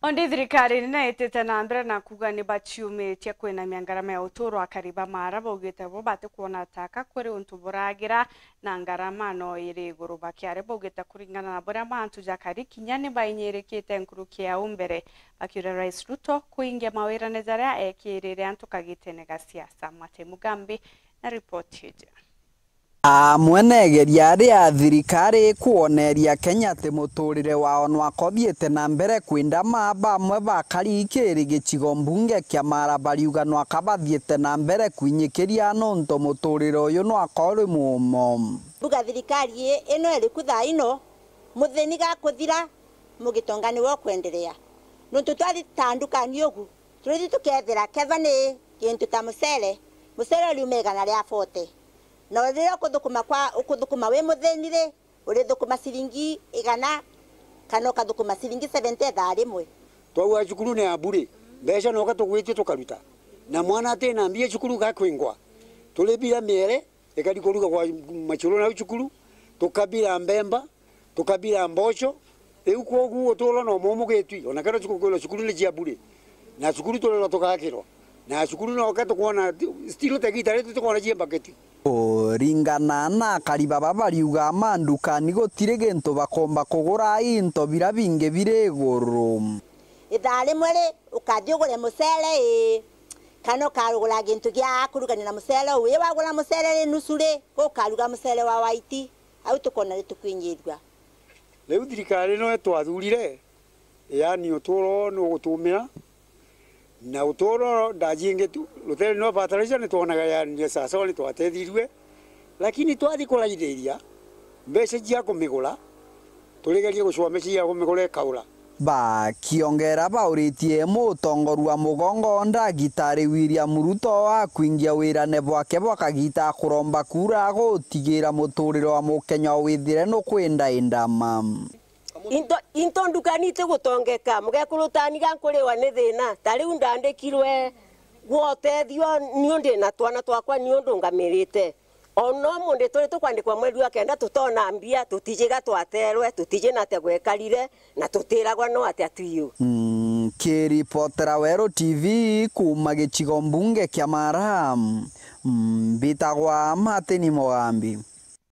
ondi thirikari nene itite na mbere na kuga ni baciumitie kwina miangarama ya uturo akariba mara baugite bo bati kuona taka kuri untu buragira na ngarama no iri iguru bakiare baugite kuringana na buria mantu jakari kinya ni bainyirikite nkuruki ya umbere bakiure rais ruto kuingia mawira nezaria ekirire antu kagitene ga siasa mwate mugambi na ripoti hija mwene mwenegeria aria thirikari kuoneria Kenya ati muturire wao nwakothiite na mbere kwinda mamba amwe bakarikiri gicigo mbunge kia uga marabariuga nwakabathiite na mbere kwinyikiria nontu muturire uyu nwakori mumo mbuga thirikari ino iriku thaa ino muthini gakuthira mugitonganiwa kwenderea nontu twathi ta ndukani ugu turithi tukethira kethwa ni kintu ta mucere mucere uriume igana ria bote na rĩrĩa ũkũthũkũma kwa ũkũthũkũma wĩ mũthĩni rĩ ũrĩthũkũma ciringi igana kana ũkathũkũma ciringi 70 thaa rĩmwe twauga cukuru nĩ ambu rĩ mbeca no gatũgwĩtie tũkaruta na mwana atĩ na mbia cukuru gakwĩngwa tũrĩbira mĩere ĩkari kũruga kwa machuru nau cukuru tũkabira mbemba tũkabira mboco rĩu kwoguo tũra no mumugĩtwi ona kana cukukwĩrwo cukuru nĩ ciambu rĩ na cukuru tũrĩrwo tũgakĩrwo na cukuru no ka tũkona still tegita rĩtũ tũkona ciambaketi kuringana na akariba babariuga mandukani gutire gintu bakomba kugura into bira bingi biri iguru ithaa rimwe ri ukathi ugure mucere ii kana ukarugura gintu gia kurugania na mucere wi wagura mucere ri nusu ri gukaruga mucere wa waiti au tukona ri tukwinyirirwa riu thirikari no itwathurire yani uturo ni ugutumira na utoro ndajinge tu lutere no bataraja ni tuonaga ya ni sasa ni twatethirie lakini twathi kuraithĩria mbeca cia kũmĩgũra tũrĩgerie gũcua cia kũmĩgũra ĩkaũra ba kiongera baũrĩtie mũũtongoru wa mũgongo ndagitarĩ William Ruto wa kuingia ne bwake bwakagita kũromba kura gũtigĩra mũtũrĩre wa mũkenya wĩthire nĩ kwĩndaindama into ndukanite gutongeka mugekurutani gankuriwa ni thina ta riu ndandikirwe gwotethio ni ndi na twana twakwa niu ndungamirite ono mundu turi tukwandikwa mweri wake kenda tutona mbia tutijiga twaterwe tutije te gwekarire na tutiragwa no atia atuyu mm, kiripotera wero TV kuma gichigo mbunge kia Maram mm, mbitagwa Martin mogambi